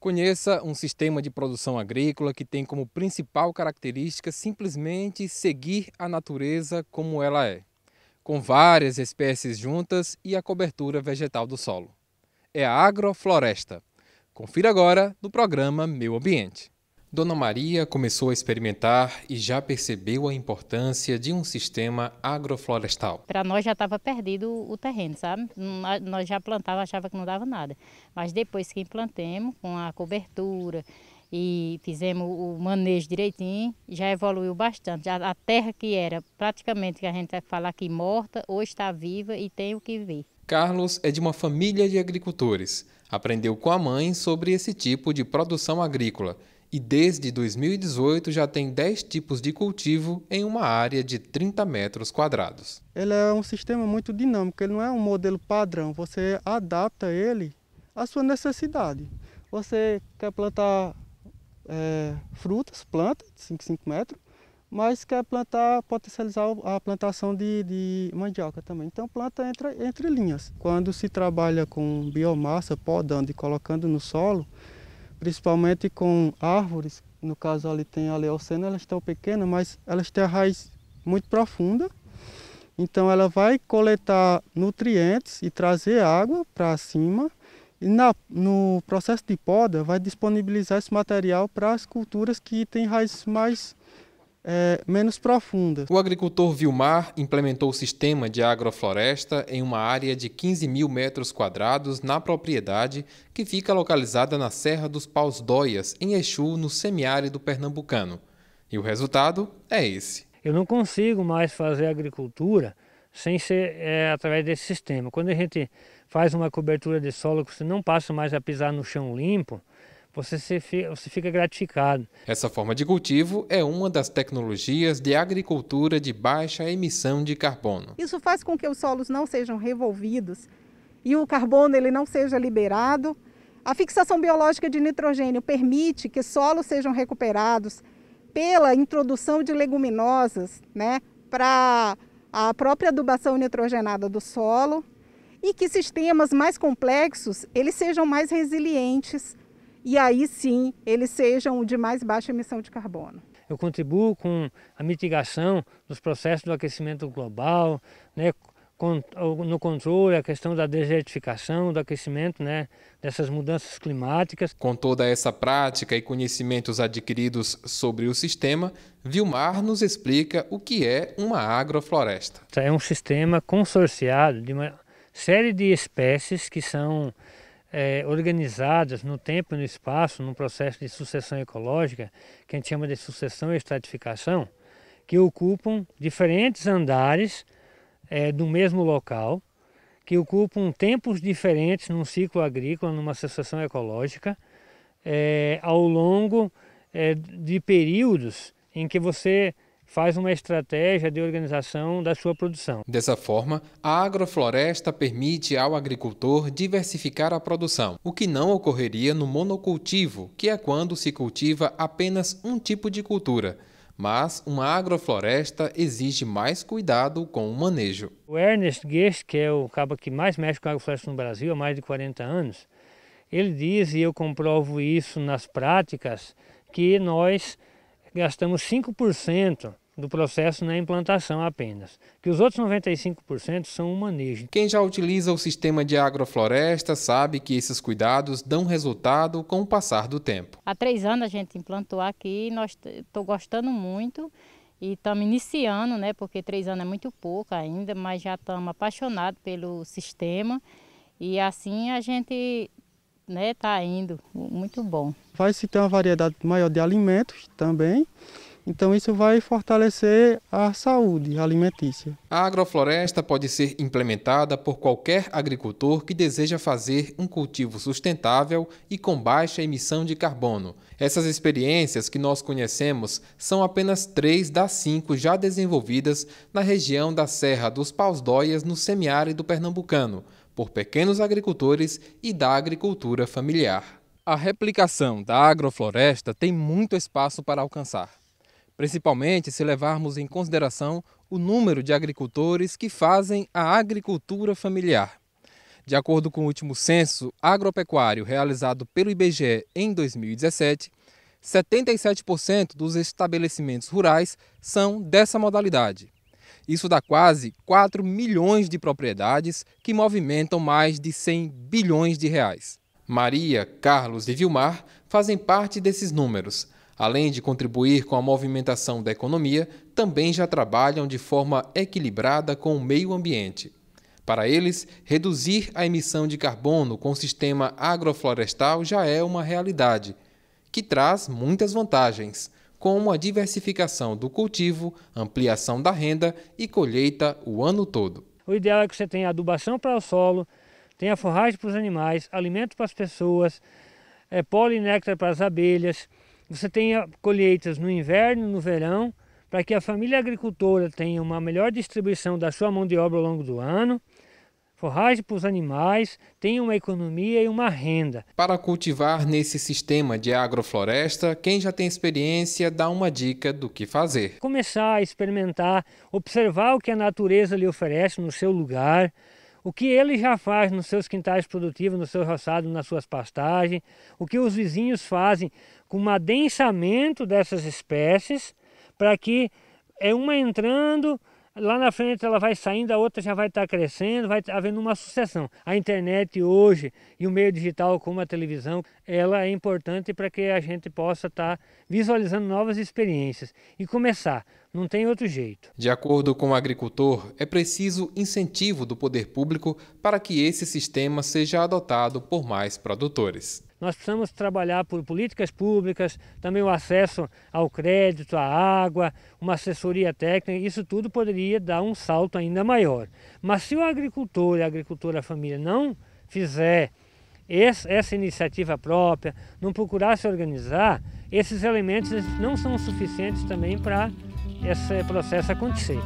Conheça um sistema de produção agrícola que tem como principal característica simplesmente seguir a natureza como ela é, com várias espécies juntas e a cobertura vegetal do solo. É a agrofloresta. Confira agora no programa Meu Ambiente. Dona Maria começou a experimentar e já percebeu a importância de um sistema agroflorestal. Para nós já estava perdido o terreno, sabe? Nós já plantava, achava que não dava nada. Mas depois que implantemos, com a cobertura e fizemos o manejo direitinho, já evoluiu bastante. A terra que era praticamente, que a gente vai falar que morta, hoje está viva e tem o que ver. Carlos é de uma família de agricultores. Aprendeu com a mãe sobre esse tipo de produção agrícola e desde 2018 já tem 10 tipos de cultivo em uma área de 30 metros quadrados. Ele é um sistema muito dinâmico, ele não é um modelo padrão, você adapta ele à sua necessidade. Você quer plantar é, frutas, planta de 5, 5 metros, mas quer plantar, potencializar a plantação de, de mandioca também. Então planta entre, entre linhas. Quando se trabalha com biomassa, podando e colocando no solo, principalmente com árvores, no caso ali tem a leocena, elas estão pequenas, mas elas têm a raiz muito profunda. Então ela vai coletar nutrientes e trazer água para cima. E na, no processo de poda vai disponibilizar esse material para as culturas que têm raízes mais é, menos profunda. O agricultor Vilmar implementou o sistema de agrofloresta em uma área de 15 mil metros quadrados na propriedade que fica localizada na Serra dos Paus Dóias, em Exu, no semiárido pernambucano. E o resultado é esse. Eu não consigo mais fazer agricultura sem ser é, através desse sistema. Quando a gente faz uma cobertura de solo, que você não passa mais a pisar no chão limpo, você, se, você fica gratificado. Essa forma de cultivo é uma das tecnologias de agricultura de baixa emissão de carbono. Isso faz com que os solos não sejam revolvidos e o carbono ele não seja liberado. A fixação biológica de nitrogênio permite que solos sejam recuperados pela introdução de leguminosas, né, para a própria adubação nitrogenada do solo e que sistemas mais complexos eles sejam mais resilientes e aí sim eles sejam de mais baixa emissão de carbono. Eu contribuo com a mitigação dos processos do aquecimento global, né, no controle, a questão da desertificação, do aquecimento, né, dessas mudanças climáticas. Com toda essa prática e conhecimentos adquiridos sobre o sistema, Vilmar nos explica o que é uma agrofloresta. É um sistema consorciado de uma série de espécies que são é, organizadas no tempo e no espaço, num processo de sucessão ecológica, que a gente chama de sucessão e estratificação, que ocupam diferentes andares é, do mesmo local, que ocupam tempos diferentes num ciclo agrícola, numa sucessão ecológica, é, ao longo é, de períodos em que você faz uma estratégia de organização da sua produção. Dessa forma, a agrofloresta permite ao agricultor diversificar a produção, o que não ocorreria no monocultivo, que é quando se cultiva apenas um tipo de cultura. Mas uma agrofloresta exige mais cuidado com o manejo. O Ernest Guest, que é o cabo que mais mexe com agrofloresta no Brasil há mais de 40 anos, ele diz, e eu comprovo isso nas práticas, que nós gastamos 5% do processo na implantação apenas, que os outros 95% são o manejo. Quem já utiliza o sistema de agrofloresta sabe que esses cuidados dão resultado com o passar do tempo. Há três anos a gente implantou aqui, nós estou gostando muito e estamos iniciando, né, porque três anos é muito pouco ainda, mas já estamos apaixonados pelo sistema e assim a gente né, tá indo, muito bom. Vai se ter uma variedade maior de alimentos também, então isso vai fortalecer a saúde alimentícia. A agrofloresta pode ser implementada por qualquer agricultor que deseja fazer um cultivo sustentável e com baixa emissão de carbono. Essas experiências que nós conhecemos são apenas três das cinco já desenvolvidas na região da Serra dos Paus Dóias, no semiárido pernambucano por pequenos agricultores e da agricultura familiar. A replicação da agrofloresta tem muito espaço para alcançar, principalmente se levarmos em consideração o número de agricultores que fazem a agricultura familiar. De acordo com o último censo agropecuário realizado pelo IBGE em 2017, 77% dos estabelecimentos rurais são dessa modalidade. Isso dá quase 4 milhões de propriedades que movimentam mais de 100 bilhões de reais. Maria, Carlos e Vilmar fazem parte desses números. Além de contribuir com a movimentação da economia, também já trabalham de forma equilibrada com o meio ambiente. Para eles, reduzir a emissão de carbono com o sistema agroflorestal já é uma realidade, que traz muitas vantagens, como a diversificação do cultivo, ampliação da renda e colheita o ano todo. O ideal é que você tenha adubação para o solo, tenha forragem para os animais, alimento para as pessoas, é, pólen néctar para as abelhas, você tenha colheitas no inverno, no verão, para que a família agricultora tenha uma melhor distribuição da sua mão de obra ao longo do ano forragem para os animais, tem uma economia e uma renda. Para cultivar nesse sistema de agrofloresta, quem já tem experiência dá uma dica do que fazer. Começar a experimentar, observar o que a natureza lhe oferece no seu lugar, o que ele já faz nos seus quintais produtivos, no seu roçado, nas suas pastagens, o que os vizinhos fazem com o adensamento dessas espécies para que é uma entrando lá na frente ela vai saindo, a outra já vai estar tá crescendo, vai havendo uma sucessão. A internet hoje e o meio digital como a televisão, ela é importante para que a gente possa estar tá visualizando novas experiências e começar não tem outro jeito. De acordo com o agricultor, é preciso incentivo do poder público para que esse sistema seja adotado por mais produtores. Nós precisamos trabalhar por políticas públicas, também o acesso ao crédito, à água, uma assessoria técnica, isso tudo poderia dar um salto ainda maior. Mas se o agricultor e a agricultora família não fizer essa iniciativa própria, não procurar se organizar, esses elementos não são suficientes também para esse processo acontecer.